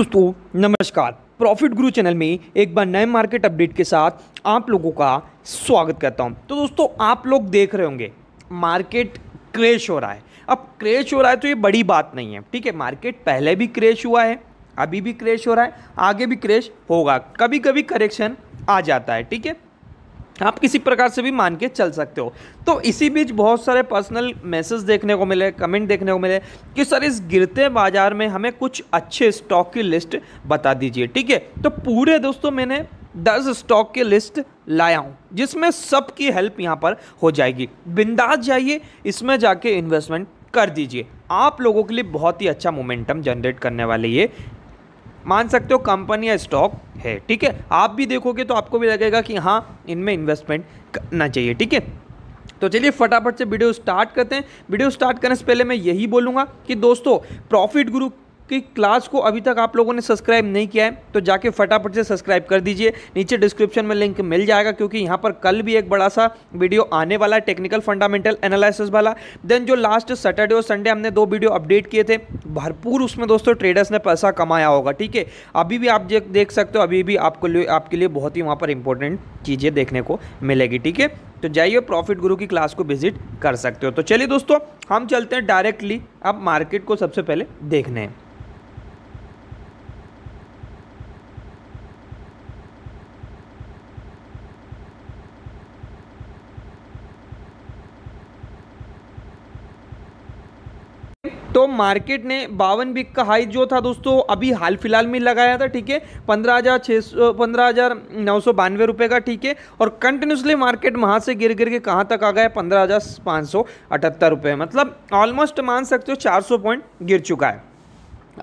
दोस्तों नमस्कार प्रॉफिट गुरु चैनल में एक बार नए मार्केट अपडेट के साथ आप लोगों का स्वागत करता हूं तो दोस्तों आप लोग देख रहे होंगे मार्केट क्रेश हो रहा है अब क्रेश हो रहा है तो ये बड़ी बात नहीं है ठीक है मार्केट पहले भी क्रेश हुआ है अभी भी क्रेश हो रहा है आगे भी क्रेश होगा कभी कभी करेक्शन आ जाता है ठीक है आप किसी प्रकार से भी मान के चल सकते हो तो इसी बीच बहुत सारे पर्सनल मैसेज देखने को मिले कमेंट देखने को मिले कि सर इस गिरते बाज़ार में हमें कुछ अच्छे स्टॉक की लिस्ट बता दीजिए ठीक है तो पूरे दोस्तों मैंने दस स्टॉक की लिस्ट लाया हूँ जिसमें सबकी हेल्प यहाँ पर हो जाएगी बिंदास जाइए इसमें जाके इन्वेस्टमेंट कर दीजिए आप लोगों के लिए बहुत ही अच्छा मोमेंटम जनरेट करने वाली ये मान सकते हो कंपनी या स्टॉक है ठीक है आप भी देखोगे तो आपको भी लगेगा कि हाँ इनमें इन्वेस्टमेंट करना चाहिए ठीक है तो चलिए फटाफट से वीडियो स्टार्ट करते हैं वीडियो स्टार्ट करने से पहले मैं यही बोलूँगा कि दोस्तों प्रॉफिट गुरु कि क्लास को अभी तक आप लोगों ने सब्सक्राइब नहीं किया है तो जाके फटाफट से सब्सक्राइब कर दीजिए नीचे डिस्क्रिप्शन में लिंक मिल जाएगा क्योंकि यहाँ पर कल भी एक बड़ा सा वीडियो आने वाला है टेक्निकल फंडामेंटल एनालिसिस वाला देन जो लास्ट सैटरडे और संडे हमने दो वीडियो अपडेट किए थे भरपूर उसमें दोस्तों ट्रेडर्स ने पैसा कमाया होगा ठीक है अभी भी आप देख सकते हो अभी भी आपको लिए आपके लिए बहुत ही वहाँ पर इंपॉर्टेंट चीज़ें देखने को मिलेगी ठीक है तो जाइए प्रॉफिट गुरु की क्लास को विजिट कर सकते हो तो चलिए दोस्तों हम चलते हैं डायरेक्टली आप मार्केट को सबसे पहले देखने हैं तो मार्केट ने बावन बिग का हाई जो था दोस्तों अभी हाल फिलहाल में लगाया था ठीक है पंद्रह हज़ार छः सौ पंद्रह हज़ार नौ सौ बानवे रुपये का ठीक है और कंटिन्यूसली मार्केट वहाँ से गिर गिर के कहाँ तक आ गया पंद्रह हज़ार पाँच सौ अठहत्तर रुपये मतलब ऑलमोस्ट मान सकते हो चार सौ पॉइंट गिर चुका है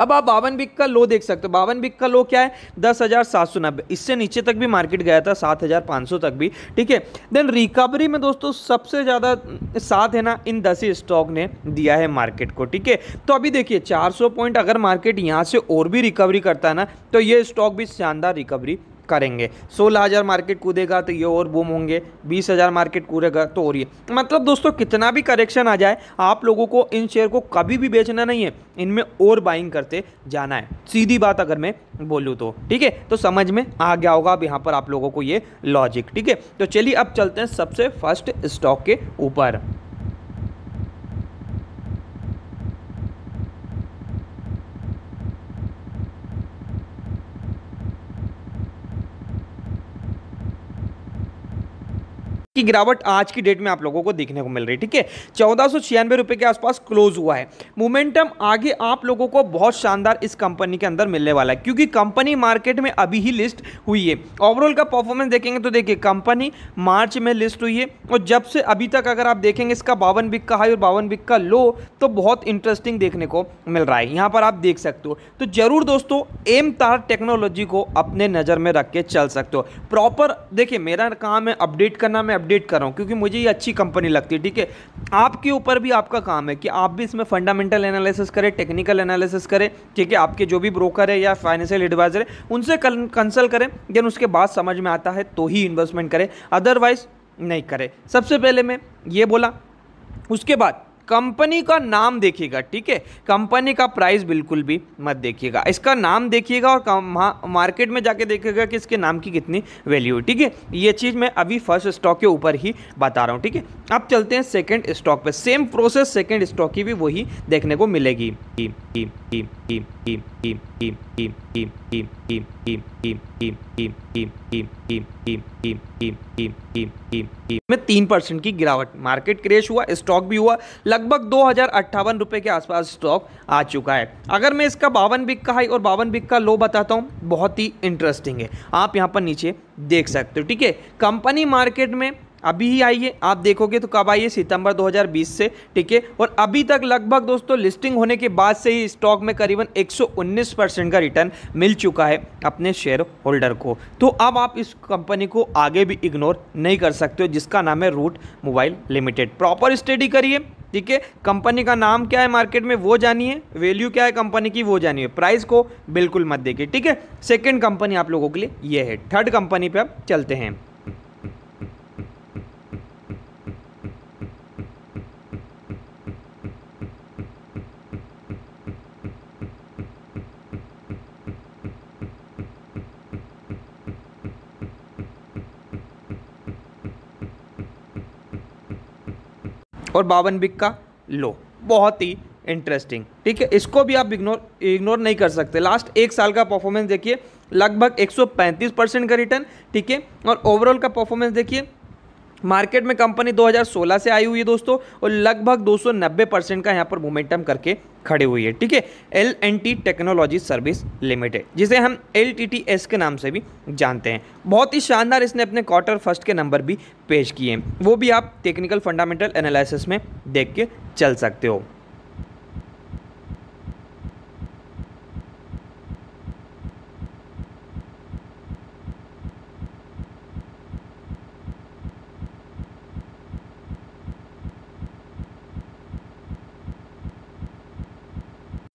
अब आप बावन बिक का लो देख सकते हो बावन बिक का लो क्या है दस हज़ार सात सौ नब्बे इससे नीचे तक भी मार्केट गया था सात हज़ार पाँच सौ तक भी ठीक है देन रिकवरी में दोस्तों सबसे ज़्यादा साथ है ना इन दस ही स्टॉक ने दिया है मार्केट को ठीक है तो अभी देखिए चार सौ पॉइंट अगर मार्केट यहाँ से और भी रिकवरी करता है ना तो ये स्टॉक भी शानदार रिकवरी करेंगे सोलह हज़ार मार्केट कूदेगा तो ये और बूम होंगे बीस हज़ार मार्केट कूदेगा तो और ये मतलब दोस्तों कितना भी करेक्शन आ जाए आप लोगों को इन शेयर को कभी भी बेचना नहीं है इनमें और बाइंग करते जाना है सीधी बात अगर मैं बोलूँ तो ठीक है तो समझ में आ गया होगा अब यहाँ पर आप लोगों को ये लॉजिक ठीक है तो चलिए अब चलते हैं सबसे फर्स्ट स्टॉक के ऊपर इसकी गिरावट आज की डेट में आप लोगों को देखने को मिल रही है ठीक है चौदह रुपए के आसपास क्लोज हुआ है मोमेंटम आगे आप लोगों को बहुत शानदार इस कंपनी के अंदर मिलने वाला है क्योंकि कंपनी मार्केट में अभी ही लिस्ट हुई है ओवरऑल का परफॉर्मेंस देखेंगे तो देखिए कंपनी मार्च में लिस्ट हुई है और जब से अभी तक अगर आप देखेंगे इसका बावन बिक का हाई और बावन बिक का लो तो बहुत इंटरेस्टिंग देखने को मिल रहा है यहाँ पर आप देख सकते हो तो ज़रूर दोस्तों एम तार टेक्नोलॉजी को अपने नज़र में रख के चल सकते हो प्रॉपर देखिए मेरा काम है अपडेट करना मैं अपडेट अपडेट कर रहा हूँ क्योंकि मुझे ये अच्छी कंपनी लगती है ठीक है आपके ऊपर भी आपका काम है कि आप भी इसमें फंडामेंटल एनालिसिस करें टेक्निकल एनालिसिस करें ठीक है आपके जो भी ब्रोकर है या फाइनेंशियल एडवाइजर है उनसे कंसल्ट करें देन उसके बाद समझ में आता है तो ही इन्वेस्टमेंट करें अदरवाइज नहीं करें सबसे पहले मैं ये बोला उसके बाद कंपनी का नाम देखिएगा ठीक है कंपनी का प्राइस बिल्कुल भी मत देखिएगा इसका नाम देखिएगा और मार्केट हाँ, में जाके देखिएगा कि इसके नाम की कितनी वैल्यू है ठीक है ये चीज़ मैं अभी फर्स्ट स्टॉक के ऊपर ही बता रहा हूँ ठीक है अब चलते हैं सेकेंड स्टॉक पर सेम प्रोसेस सेकेंड स्टॉक की भी वही देखने को मिलेगी में तीन परसेंट की गिरावट मार्केट क्रेश हुआ स्टॉक भी हुआ लगभग दो हजार रुपए के आसपास स्टॉक आ चुका है अगर मैं इसका बावन बिक का हाई और बावन बिक का लो बताता हूं बहुत ही इंटरेस्टिंग है आप यहां पर नीचे देख सकते हो ठीक है कंपनी मार्केट में अभी ही आइए आप देखोगे तो कब आइए सितंबर 2020 से ठीक है और अभी तक लगभग दोस्तों लिस्टिंग होने के बाद से ही स्टॉक में करीबन 119 परसेंट का रिटर्न मिल चुका है अपने शेयर होल्डर को तो अब आप इस कंपनी को आगे भी इग्नोर नहीं कर सकते हो जिसका नाम है Route Mobile Limited proper study करिए ठीक है कंपनी का नाम क्या है मार्केट में वो जानिए वैल्यू क्या है कंपनी की वो जानिए प्राइस को बिल्कुल मत देखिए ठीक है सेकेंड कंपनी आप लोगों के लिए ये है थर्ड कंपनी पे आप चलते हैं और बावन बिक का लो बहुत ही इंटरेस्टिंग ठीक है इसको भी आप इग्नोर इग्नोर नहीं कर सकते लास्ट एक साल का परफॉर्मेंस देखिए लगभग 135 परसेंट का रिटर्न ठीक है और ओवरऑल का परफॉर्मेंस देखिए मार्केट में कंपनी 2016 से आई हुई है दोस्तों और लगभग 290 परसेंट का यहाँ पर मोमेंटम करके खड़े हुई है ठीक है L N T Technology Service Limited जिसे हम एल टी टी एस के नाम से भी जानते हैं बहुत ही शानदार इसने अपने क्वार्टर फर्स्ट के नंबर भी पेश किए हैं वो भी आप टेक्निकल फंडामेंटल एनालिसिस में देख के चल सकते हो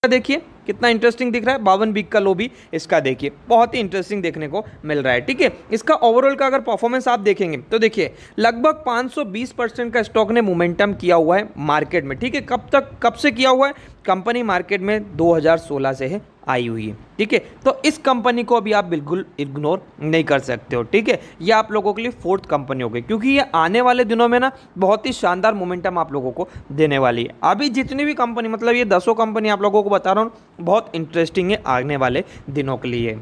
देखिए कितना इंटरेस्टिंग दिख रहा है बावन बीक का लो भी इसका देखिए बहुत ही इंटरेस्टिंग देखने को मिल रहा है ठीक है इसका ओवरऑल का अगर परफॉर्मेंस आप देखेंगे तो देखिए लगभग 520 परसेंट का स्टॉक ने मोमेंटम किया हुआ है मार्केट में ठीक है कब तक कब से किया हुआ है कंपनी मार्केट में 2016 से है आई हुई है ठीक है तो इस कंपनी को अभी आप बिल्कुल इग्नोर नहीं कर सकते हो ठीक है ये आप लोगों के लिए फोर्थ कंपनी हो गई क्योंकि ये आने वाले दिनों में ना बहुत ही शानदार मोमेंटम आप लोगों को देने वाली है अभी जितनी भी कंपनी मतलब ये दसों कंपनी आप लोगों को बता रहा हूँ बहुत इंटरेस्टिंग है आने वाले दिनों के लिए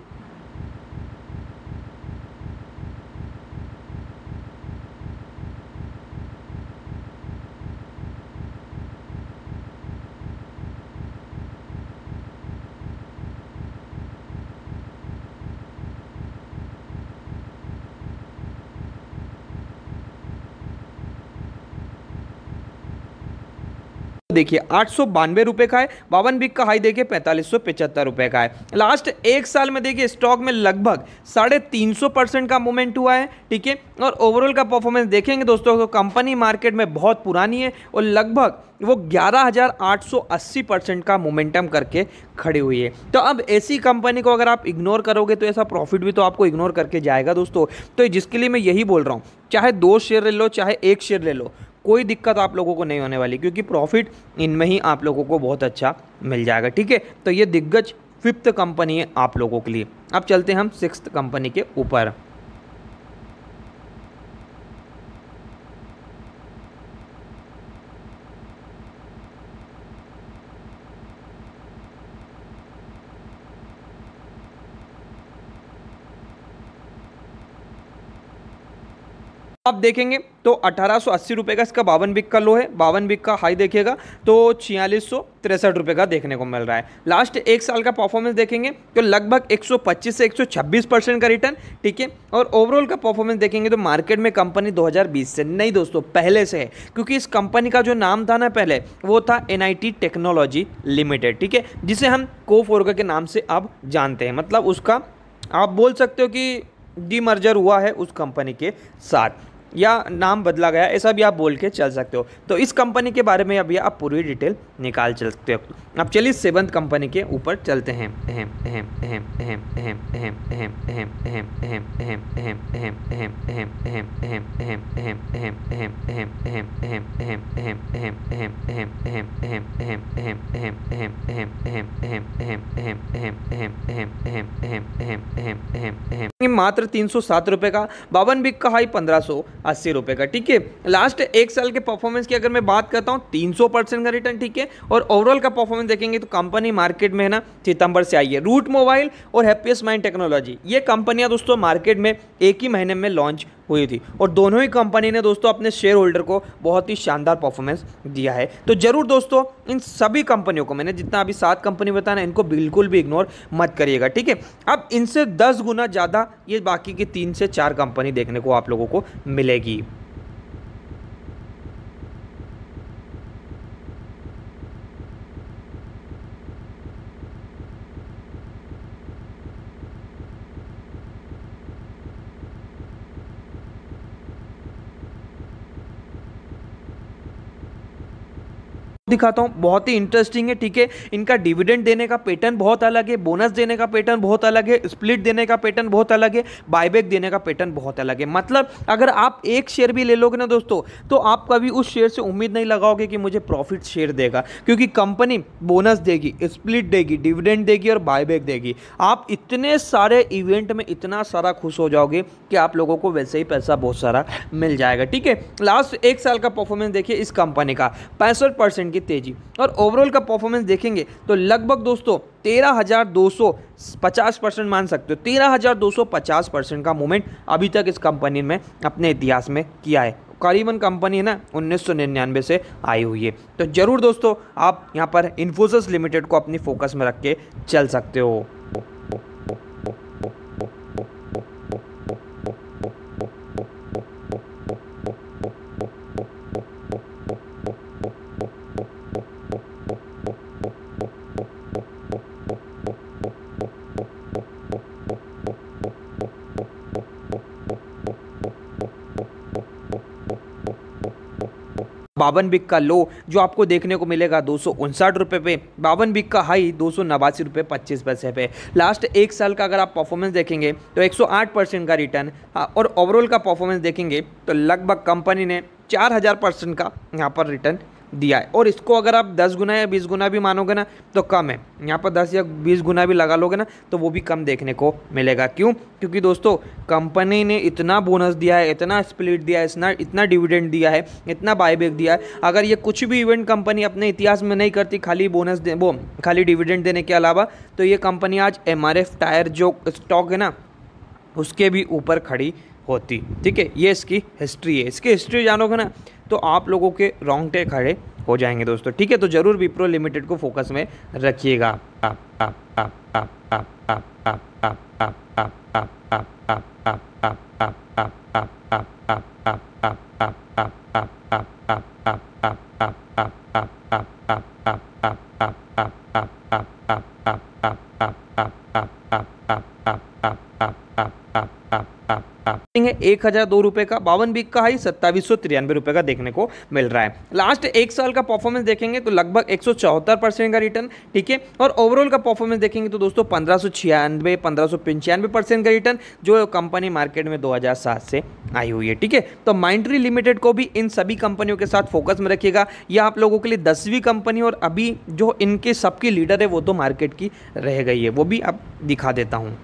देखिए आठ सौ बानवे रुपये का है बावन बिक का हाई देखिए पैंतालीस सौ पचहत्तर रुपये का है लास्ट एक साल में देखिए स्टॉक में लगभग साढ़े तीन सौ परसेंट का मूवमेंट हुआ है ठीक है और ओवरऑल का परफॉर्मेंस देखेंगे दोस्तों तो कंपनी मार्केट में बहुत पुरानी है और लगभग वो 11,880 परसेंट का मोमेंटम करके खड़ी हुई है तो अब ऐसी कंपनी को अगर आप इग्नोर करोगे तो ऐसा प्रॉफिट भी तो आपको इग्नोर करके जाएगा दोस्तों तो जिसके लिए मैं यही बोल रहा हूँ चाहे दो शेयर ले लो चाहे एक शेयर ले लो कोई दिक्कत आप लोगों को नहीं होने वाली क्योंकि प्रॉफिट इनमें ही आप लोगों को बहुत अच्छा मिल जाएगा ठीक है तो ये दिग्गज फिफ्थ कंपनी है आप लोगों के लिए अब चलते हैं हम सिक्स कंपनी के ऊपर अब देखेंगे तो अठारह सौ अस्सी रुपये का इसका बावन बिक का लो है बावन बिक का हाई देखिएगा तो छियालीस सौ तिरसठ रुपये का देखने को मिल रहा है लास्ट एक साल का परफॉर्मेंस देखेंगे तो लगभग 125 से 126 परसेंट का रिटर्न ठीक है और ओवरऑल का परफॉर्मेंस देखेंगे तो मार्केट में कंपनी 2020 से नहीं दोस्तों पहले से है क्योंकि इस कंपनी का जो नाम था ना पहले वो था एन टेक्नोलॉजी लिमिटेड ठीक है जिसे हम को के नाम से आप जानते हैं मतलब उसका आप बोल सकते हो कि मर्जर हुआ है उस कंपनी के साथ या नाम बदला गया ऐसा भी आप बोल के चल सकते हो तो इस कंपनी के बारे में अभी आप पूरी डिटेल निकाल चल सकते हो अब चलिए सेवंथ कंपनी के ऊपर चलते हैं मात्र तीन सौ सात रुपये का बावन बिक का हाई पंद्रह सौ अस्सी रुपये का ठीक है लास्ट एक साल के परफॉर्मेंस की अगर मैं बात करता हूँ तीन सौ परसेंट का रिटर्न ठीक है और ओवरऑल का परफॉर्मेंस देखेंगे तो कंपनी मार्केट में है ना सितंबर से आई है रूट मोबाइल और हैप्पीएस्ट माइंड टेक्नोलॉजी ये कंपनियाँ दोस्तों मार्केट में एक ही महीने में लॉन्च हुई थी और दोनों ही कंपनी ने दोस्तों अपने शेयर होल्डर को बहुत ही शानदार परफॉर्मेंस दिया है तो ज़रूर दोस्तों इन सभी कंपनियों को मैंने जितना अभी सात कंपनी बताना इनको बिल्कुल भी इग्नोर मत करिएगा ठीक है अब इनसे दस गुना ज़्यादा ये बाकी की तीन से चार कंपनी देखने को आप लोगों को मिलेगी दिखाता हूँ बहुत ही इंटरेस्टिंग है ठीक है इनका डिविडेंड देने का पैटर्न बहुत अलग है बोनस देने का पैटर्न बहुत अलग है स्प्लिट देने का पैटर्न बहुत अलग है बायबैक देने का पैटर्न बहुत अलग है मतलब अगर आप एक शेयर भी ले लोगे ना दोस्तों तो आप कभी उस शेयर से उम्मीद नहीं लगाओगे कि मुझे प्रॉफिट शेयर देगा क्योंकि कंपनी बोनस देगी स्प्लिट देगी डिविडेंड देगी और बायबैक देगी आप इतने सारे इवेंट में इतना सारा खुश हो जाओगे कि आप लोगों को वैसे ही पैसा बहुत सारा मिल जाएगा ठीक है लास्ट एक साल का परफॉर्मेंस देखिए इस कंपनी का पैंसठ परसेंट की तेज़ी और ओवरऑल का परफॉर्मेंस देखेंगे तो लगभग दोस्तों तेरह हज़ार दो सौ पचास परसेंट मान सकते हो तेरह हज़ार दो सौ पचास परसेंट का मूवमेंट अभी तक इस कंपनी में अपने इतिहास में किया है करीबन कंपनी है ना उन्नीस से आई हुई है तो ज़रूर दोस्तों आप यहाँ पर इन्फोसिस लिमिटेड को अपनी फोकस में रख के चल सकते हो बावन बिक का लो जो आपको देखने को मिलेगा दो सौ उनसठ रुपये पे बावन बिक का हाई दो सौ नवासी रुपये पच्चीस पैसे पे लास्ट एक साल का अगर आप परफॉर्मेंस देखेंगे तो 108 परसेंट का रिटर्न हाँ, और ओवरऑल का परफॉर्मेंस देखेंगे तो लगभग कंपनी ने चार हज़ार परसेंट का यहाँ पर रिटर्न दिया है और इसको अगर आप दस गुना या बीस गुना भी मानोगे ना तो कम है यहाँ पर दस या बीस गुना भी लगा लोगे ना तो वो भी कम देखने को मिलेगा क्यों क्योंकि दोस्तों कंपनी ने इतना बोनस दिया है इतना स्प्लिट दिया है इतना इतना डिविडेंड दिया है इतना बायबैक दिया है अगर ये कुछ भी इवेंट कंपनी अपने इतिहास में नहीं करती खाली बोनस दे वो खाली डिविडेंड देने के अलावा तो ये कंपनी आज एम टायर जो स्टॉक है ना उसके भी ऊपर खड़ी होती ठीक है ये इसकी हिस्ट्री है इसकी हिस्ट्री जानोगे ना तो आप लोगों के रोंगटे खड़े हो जाएंगे दोस्तों ठीक है तो ज़रूर विप्रो लिमिटेड को फोकस में रखिएगा up, up, है एक हज़ार दो रुपए का बावन बिक का हाई सत्ताईस सौ तिरानवे रुपए का देखने को मिल रहा है लास्ट एक साल का परफॉर्मेंस देखेंगे तो लगभग एक सौ चौहत्तर परसेंट का रिटर्न ठीक है और ओवरऑल का परफॉर्मेंस देखेंगे तो दोस्तों पंद्रह सौ छियानवे पंद्रह सौ पंचानवे परसेंट का रिटर्न जो कंपनी मार्केट में दो हज़ार सात से आई हुई है ठीक है तो माइंड्री लिमिटेड को भी इन सभी कंपनियों के साथ फोकस में रखिएगा यह आप लोगों के लिए दसवीं कंपनी और अभी जो इनके सबकी लीडर है वो तो मार्केट की रह गई है वो भी आप दिखा देता हूँ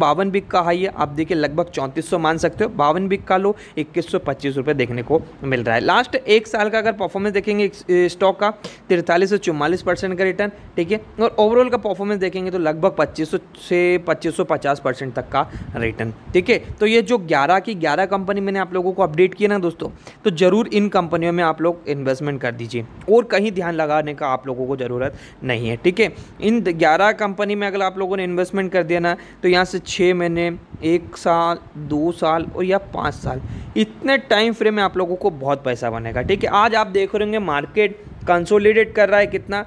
बावन बिक का हाई है आप देखिए लगभग चौंतीस सौ मान सकते हो बावन बिक का लो इक्कीस सौ पच्चीस रुपये देखने को मिल रहा है लास्ट एक साल का अगर परफॉर्मेंस देखेंगे स्टॉक का तिरतालीस से चौवालीस परसेंट का रिटर्न ठीक है और ओवरऑल का परफॉर्मेंस देखेंगे तो लगभग पच्चीस सौ से पच्चीस सौ पचास परसेंट तक का रिटर्न ठीक है तो ये जो ग्यारह की ग्यारह कंपनी मैंने आप लोगों को अपडेट किया ना दोस्तों तो ज़रूर इन कंपनियों में आप लोग इन्वेस्टमेंट कर दीजिए और कहीं ध्यान लगाने का आप लोगों को ज़रूरत नहीं है ठीक है इन ग्यारह कंपनी में अगर आप लोगों ने इन्वेस्टमेंट कर दिया ना तो यहाँ से छः महीने एक साल दो साल और या पाँच साल इतने टाइम फ्रेम में आप लोगों को बहुत पैसा बनेगा ठीक है आज आप देख रहे होंगे मार्केट कंसोलिडेट कर रहा है कितना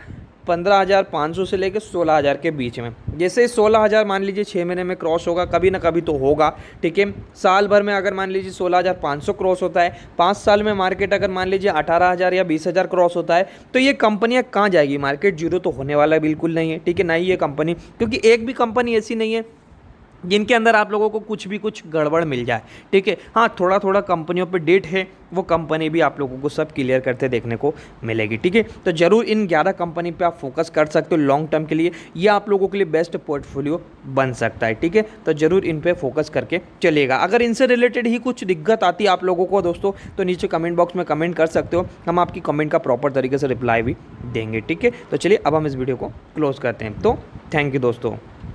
पंद्रह हज़ार पाँच सौ से लेकर सोलह हज़ार के बीच में जैसे सोलह हज़ार मान लीजिए छः महीने में क्रॉस होगा कभी ना कभी तो होगा ठीक है साल भर में अगर मान लीजिए सोलह हज़ार पाँच सौ क्रॉस होता है पाँच साल में मार्केट अगर मान लीजिए अठारह हज़ार या बीस हज़ार क्रॉस होता है तो ये कंपनियाँ कहाँ जाएगी मार्केट जीरो तो होने वाला बिल्कुल नहीं है ठीक है ना ही ये कंपनी क्योंकि एक भी कंपनी ऐसी नहीं है जिनके अंदर आप लोगों को कुछ भी कुछ गड़बड़ मिल जाए ठीक है हाँ थोड़ा थोड़ा कंपनियों पे डेट है वो कंपनी भी आप लोगों को सब क्लियर करते देखने को मिलेगी ठीक है तो ज़रूर इन ग्यारह कंपनी पे आप फोकस कर सकते हो लॉन्ग टर्म के लिए ये आप लोगों के लिए बेस्ट पोर्टफोलियो बन सकता है ठीक है तो ज़रूर इन पर फोकस करके चलेगा अगर इनसे रिलेटेड ही कुछ दिक्कत आती है आप लोगों को दोस्तों तो नीचे कमेंट बॉक्स में कमेंट कर सकते हो हम आपकी कमेंट का प्रॉपर तरीके से रिप्लाई भी देंगे ठीक है तो चलिए अब हम इस वीडियो को क्लोज़ करते हैं तो थैंक यू दोस्तों